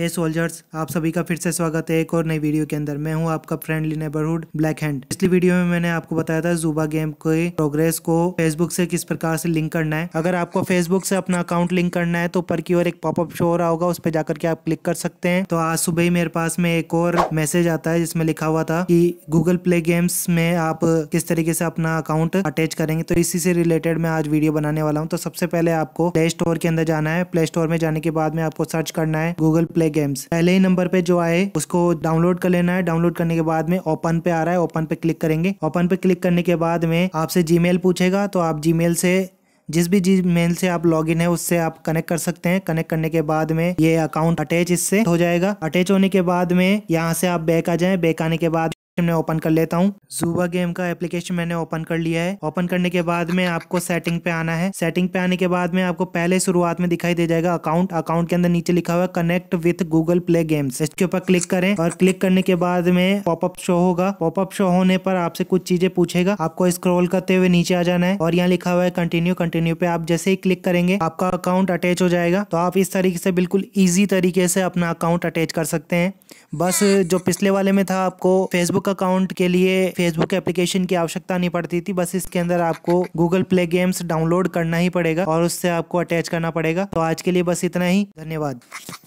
हे soldiers आप सभी का फिर से स्वागत है एक और नई वीडियो के अंदर मैं हूं आपका फ्रेंडली नेबरहुड ब्लैक हैंड पिछली वीडियो में मैंने आपको बताया था जूबा गेम के प्रोग्रेस को फेसबुक से किस प्रकार से लिंक करना है अगर आपको फेसबुक से अपना अकाउंट लिंक करना है तो ऊपर की ओर एक पॉपअप शो हो रहा होगा उस पर जाकर के आप क्लिक कर सकते हैं तो आज सुबह ही मेरे पास में एक और मैसेज आता है जिसमें लिखा हुआ था की गूगल प्ले गेम्स में आप किस तरीके से अपना अकाउंट अटैच करेंगे तो इसी से रिलेटेड मैं आज वीडियो बनाने वाला हूँ तो सबसे पहले आपको प्ले स्टोर के अंदर जाना है प्ले स्टोर में जाने के बाद में आपको सर्च करना है गूगल प्ले प्ले गेम्स पहले ही नंबर पे जो आए उसको डाउनलोड कर लेना है डाउनलोड करने के बाद में ओपन पे आ रहा है ओपन पे क्लिक करेंगे ओपन पे क्लिक करने के बाद में आपसे जी पूछेगा तो आप जी से जिस भी जी मेल से आप लॉगिन है उससे आप कनेक्ट कर सकते हैं कनेक्ट करने के बाद में ये अकाउंट अटैच इससे हो जाएगा अटैच होने के बाद में यहाँ से आप बैक आ जाए बैक आने के बाद मैं ओपन कर लेता हूँ जूबा गेम का एप्लीकेशन मैंने ओपन कर लिया है ओपन करने के बाद में आपको सेटिंग पे आना है सेटिंग पे आने के बाद में आपको पहले शुरुआत में दिखाई दे जाएगा अकाउंट अकाउंट के अंदर नीचे लिखा हुआ connect with Google Play Games इसके ऊपर क्लिक करें और क्लिक करने के बाद में पॉपअप शो होगा पॉपअप शो होने पर आपसे कुछ चीजें पूछेगा आपको स्क्रोल करते हुए नीचे आ जाना है और यहाँ लिखा हुआ है कंटिन्यू कंटिन्यू पे आप जैसे ही क्लिक करेंगे आपका अकाउंट अटैच हो जाएगा तो आप इस तरीके से बिल्कुल ईजी तरीके से अपना अकाउंट अटैच कर सकते हैं बस जो पिछले वाले में था आपको फेसबुक फेसबुक अकाउंट के लिए फेसबुक एप्लीकेशन की आवश्यकता नहीं पड़ती थी बस इसके अंदर आपको गूगल प्ले गेम्स डाउनलोड करना ही पड़ेगा और उससे आपको अटैच करना पड़ेगा तो आज के लिए बस इतना ही धन्यवाद